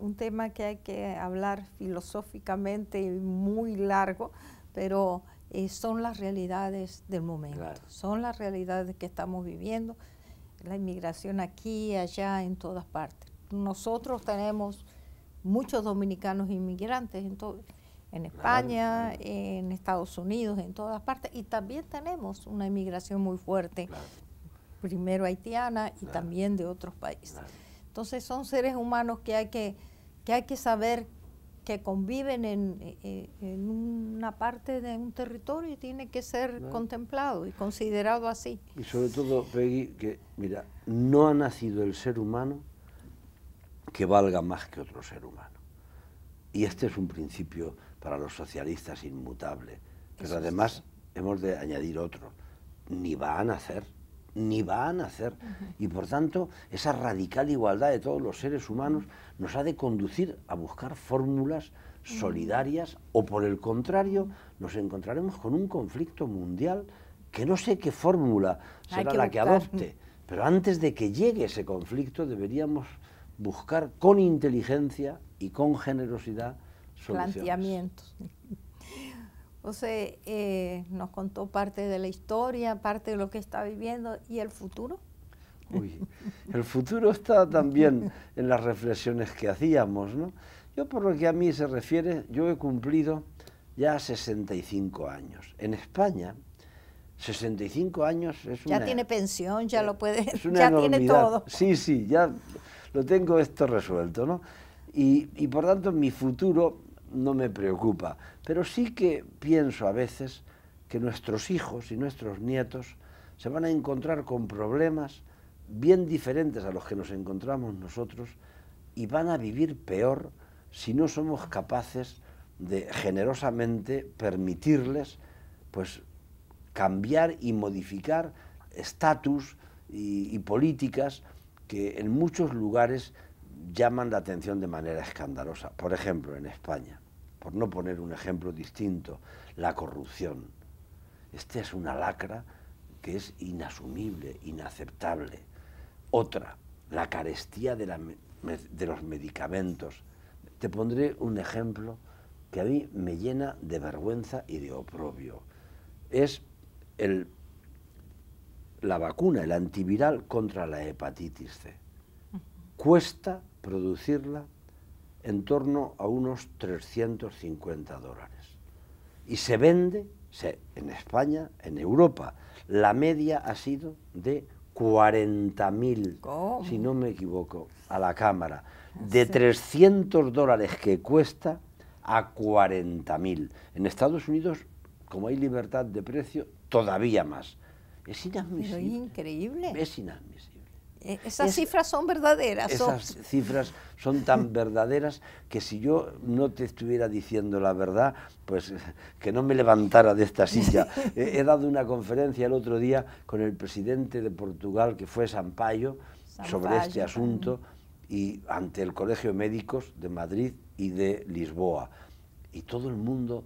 un tema que hay que hablar filosóficamente muy largo, pero eh, son las realidades del momento, son las realidades que estamos viviendo, la inmigración aquí, allá, en todas partes. Nosotros tenemos muchos dominicanos inmigrantes en, en España, en Estados Unidos, en todas partes, y también tenemos una inmigración muy fuerte, primero haitiana y también de otros países. Entonces son seres humanos que hay que que hay que saber que conviven eh, eh, en, una parte de un territorio y tiene que ser contemplado y considerado así. Y sobre todo, Peggy, que mira, no ha nacido el ser humano que valga más que otro ser humano. Y este es un principio para los socialistas inmutable. Pero además hemos de añadir otro, ni va a nacer ni va a nacer. Y por tanto, esa radical igualdad de todos los seres humanos nos ha de conducir a buscar fórmulas solidarias o por el contrario, nos encontraremos con un conflicto mundial que no sé qué fórmula será la que adopte. Pero antes de que llegue ese conflicto deberíamos buscar con inteligencia y con generosidad soluciones. José eh, nos contó parte de la historia, parte de lo que está viviendo y el futuro. Uy, el futuro está también en las reflexiones que hacíamos, ¿no? Yo por lo que a mí se refiere, yo he cumplido ya 65 años. En España, 65 años es una... Ya tiene pensión, ya lo puede, es ya tiene todo. Sí, sí, ya lo tengo esto resuelto, ¿no? y por tanto mi futuro no me preocupa, pero sí que pienso a veces que nuestros hijos y nuestros nietos se van a encontrar con problemas bien diferentes a los que nos encontramos nosotros y van a vivir peor si no somos capaces de generosamente permitirles pues cambiar y modificar estatus y, y políticas que en muchos lugares llaman la atención de manera escandalosa. Por ejemplo, en España, por no poner un ejemplo distinto, la corrupción. Esta es una lacra que es inasumible, inaceptable. Otra, la carestía de, los medicamentos. Te pondré un ejemplo que a mí me llena de vergüenza y de oprobio. Es la vacuna, el antiviral contra la hepatitis C. Cuesta producirla en torno a unos 350 dólares. Y se vende en España, en Europa. La media ha sido de 40.000, si no me equivoco, a la Cámara. De 300 dólares que cuesta a 40.000. En Estados Unidos, como hay libertad de precio, todavía más. Es inadmisible. increíble. Es inadmisible. Eh, esas cifras son verdaderas. Esas cifras son tan verdaderas que si yo no te estuviera diciendo la verdad, pues que no me levantara de esta silla. he, dado una conferencia el otro día con el presidente de Portugal, que fue Sampaio, Sampaio sobre este asunto y ante el Colegio de Médicos de Madrid y de Lisboa. Y todo el mundo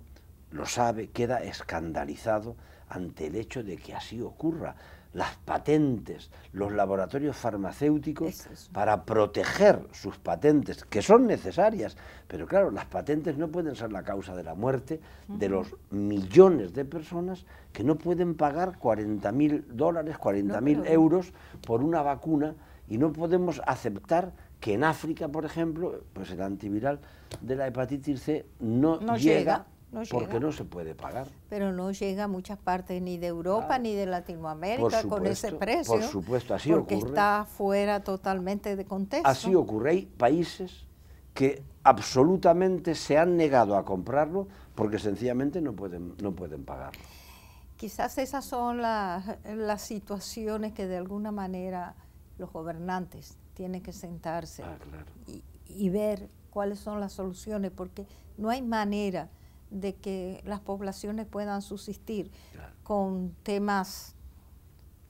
lo sabe, queda escandalizado ante el hecho de que así ocurra las patentes, los laboratorios farmacéuticos para proteger sus patentes, que son necesarias, pero claro, las patentes no pueden ser la causa de la muerte de los millones de personas que no pueden pagar 40.000 mil dólares, 40.000 mil euros por una vacuna y no podemos aceptar que en África, por ejemplo, pues el antiviral de la hepatitis C no, llega porque no se puede pagar. Pero no llega a muchas partes ni de Europa ni de Latinoamérica con ese precio. Por supuesto, así ocurre. Porque está fuera totalmente de contexto. Así ocurre. Hay países que absolutamente se han negado a comprarlo porque sencillamente no pueden, no pueden pagarlo. Quizás esas son las, las situaciones que de alguna manera los gobernantes tienen que sentarse ah, y ver cuáles son las soluciones, porque no hay manera de que las poblaciones puedan subsistir con temas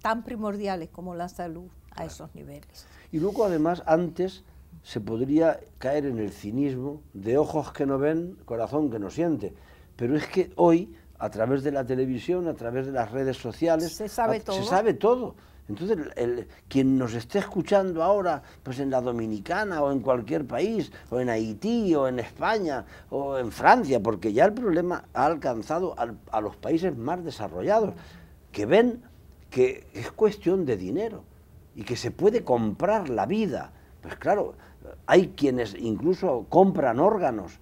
tan primordiales como la salud a esos niveles. Y luego además antes se podría caer en el cinismo de ojos que no ven, corazón que no siente. Pero es que hoy, a través de la televisión, a través de las redes sociales, se sabe todo. Se sabe todo. Entonces, el, quien nos esté escuchando ahora, pues en la Dominicana o en cualquier país, o en Haití o en España o en Francia, porque ya el problema ha alcanzado a los países más desarrollados, que ven que es cuestión de dinero y que se puede comprar la vida. Pues claro, hay quienes incluso compran órganos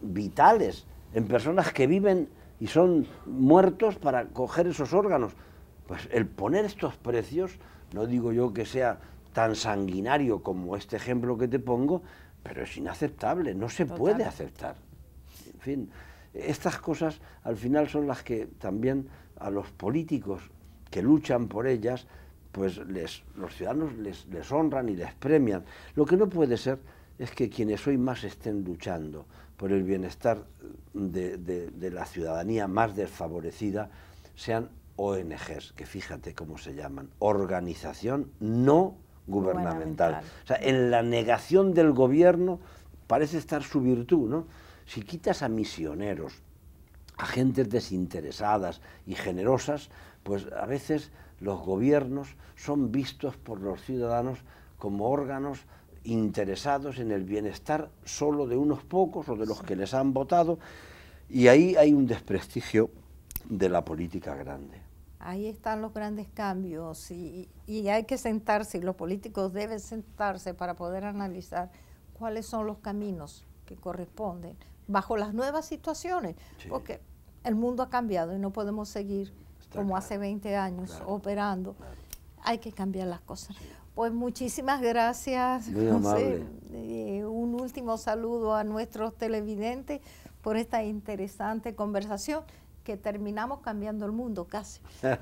vitales en personas que viven y son muertos para coger esos órganos. Pues el poner estos precios, no digo yo que sea tan sanguinario como este ejemplo que te pongo, pero es inaceptable, no se puede aceptar. En fin, estas cosas al final son las que también a los políticos que luchan por ellas, pues les, los ciudadanos les, honran y les premian. Lo que no puede ser es que quienes hoy más estén luchando por el bienestar de, de la ciudadanía más desfavorecida sean ONGs, que fíjate cómo se llaman, organización no gubernamental. O sea, en la negación del gobierno parece estar su virtud, ¿no? Si quitas a misioneros, a gentes desinteresadas y generosas, pues a veces los gobiernos son vistos por los ciudadanos como órganos interesados en el bienestar solo de unos pocos o de los que les han votado, y ahí hay un desprestigio de la política grande ahí están los grandes cambios y, hay que sentarse, los políticos deben sentarse para poder analizar cuáles son los caminos que corresponden bajo las nuevas situaciones, porque el mundo ha cambiado y no podemos seguir como hace 20 años operando. Hay que cambiar las cosas. Pues muchísimas gracias. José. Eh, un último saludo a nuestros televidentes por esta interesante conversación que terminamos cambiando el mundo casi.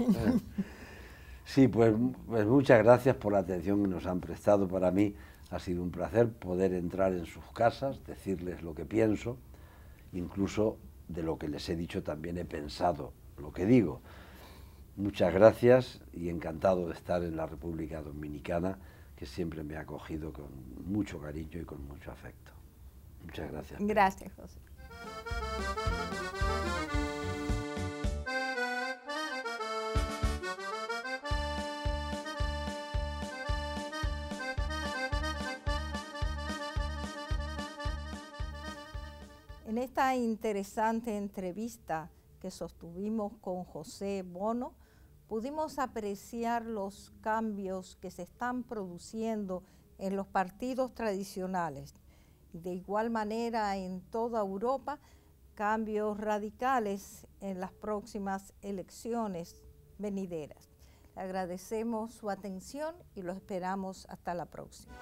sí, pues, pues, muchas gracias por la atención que nos han prestado. Para mí ha sido un placer poder entrar en sus casas, decirles lo que pienso, incluso de lo que les he dicho también he pensado lo que digo. Muchas gracias y encantado de estar en la República Dominicana, que siempre me ha acogido con mucho cariño y con mucho afecto. Muchas gracias. Gracias, José. En esta interesante entrevista que sostuvimos con José Bono, pudimos apreciar los cambios que se están produciendo en los partidos tradicionales. De igual manera, en toda Europa, cambios radicales en las próximas elecciones venideras. agradecemos su atención y lo esperamos hasta la próxima.